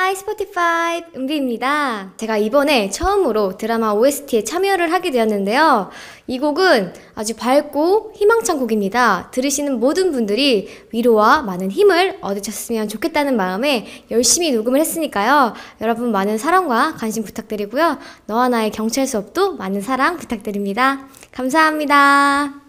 하이 스포티파이 은비입니다. 제가 이번에 처음으로 드라마 OST에 참여를 하게 되었는데요. 이 곡은 아주 밝고 희망찬 곡입니다. 들으시는 모든 분들이 위로와 많은 힘을 얻으셨으면 좋겠다는 마음에 열심히 녹음을 했으니까요. 여러분 많은 사랑과 관심 부탁드리고요. 너와 나의 경찰 수업도 많은 사랑 부탁드립니다. 감사합니다.